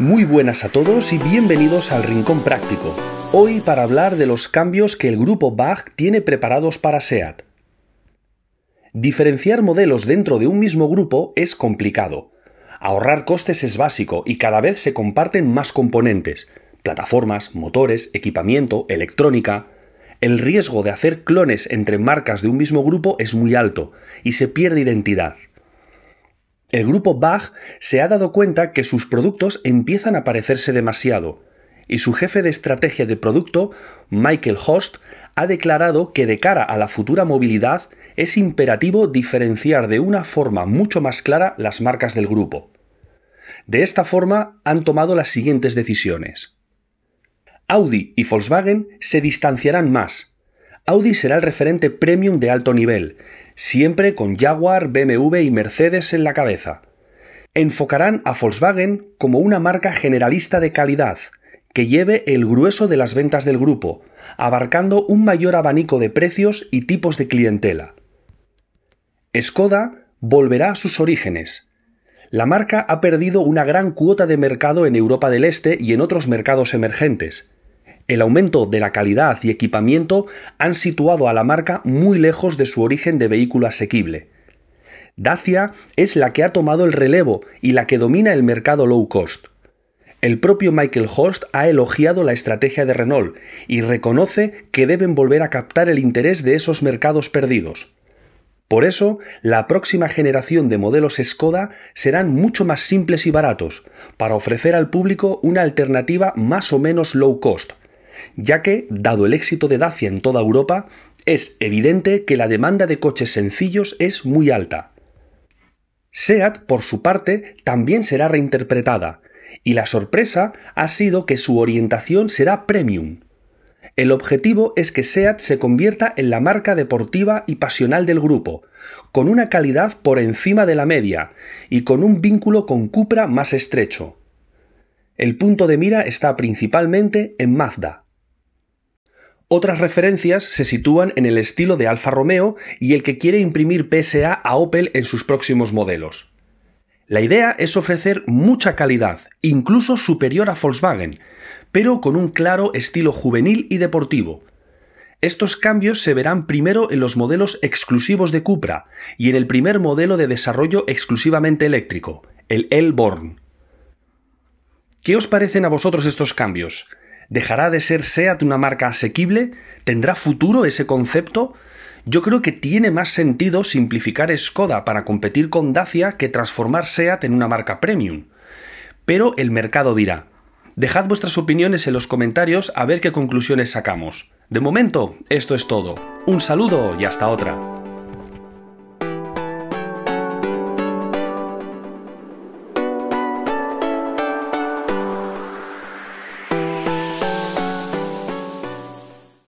Muy buenas a todos y bienvenidos al Rincón Práctico. Hoy para hablar de los cambios que el grupo Bach tiene preparados para SEAT. Diferenciar modelos dentro de un mismo grupo es complicado. Ahorrar costes es básico y cada vez se comparten más componentes, plataformas, motores, equipamiento, electrónica. El riesgo de hacer clones entre marcas de un mismo grupo es muy alto y se pierde identidad. El grupo Bach se ha dado cuenta que sus productos empiezan a parecerse demasiado, y su jefe de estrategia de producto, Michael Host, ha declarado que de cara a la futura movilidad es imperativo diferenciar de una forma mucho más clara las marcas del grupo. De esta forma han tomado las siguientes decisiones. Audi y Volkswagen se distanciarán más. Audi será el referente premium de alto nivel, siempre con Jaguar, BMW y Mercedes en la cabeza. Enfocarán a Volkswagen como una marca generalista de calidad, que lleve el grueso de las ventas del grupo, abarcando un mayor abanico de precios y tipos de clientela. Skoda volverá a sus orígenes. La marca ha perdido una gran cuota de mercado en Europa del Este y en otros mercados emergentes, el aumento de la calidad y equipamiento han situado a la marca muy lejos de su origen de vehículo asequible. Dacia es la que ha tomado el relevo y la que domina el mercado low cost. El propio Michael Host ha elogiado la estrategia de Renault y reconoce que deben volver a captar el interés de esos mercados perdidos. Por eso, la próxima generación de modelos Skoda serán mucho más simples y baratos, para ofrecer al público una alternativa más o menos low cost ya que, dado el éxito de Dacia en toda Europa, es evidente que la demanda de coches sencillos es muy alta. SEAT, por su parte, también será reinterpretada, y la sorpresa ha sido que su orientación será premium. El objetivo es que SEAT se convierta en la marca deportiva y pasional del grupo, con una calidad por encima de la media y con un vínculo con Cupra más estrecho. El punto de mira está principalmente en Mazda. Otras referencias se sitúan en el estilo de Alfa Romeo y el que quiere imprimir PSA a Opel en sus próximos modelos. La idea es ofrecer mucha calidad, incluso superior a Volkswagen, pero con un claro estilo juvenil y deportivo. Estos cambios se verán primero en los modelos exclusivos de Cupra y en el primer modelo de desarrollo exclusivamente eléctrico, el L-Born. ¿Qué os parecen a vosotros estos cambios? ¿Dejará de ser SEAT una marca asequible? ¿Tendrá futuro ese concepto? Yo creo que tiene más sentido simplificar Skoda para competir con Dacia que transformar SEAT en una marca premium. Pero el mercado dirá. Dejad vuestras opiniones en los comentarios a ver qué conclusiones sacamos. De momento, esto es todo. Un saludo y hasta otra.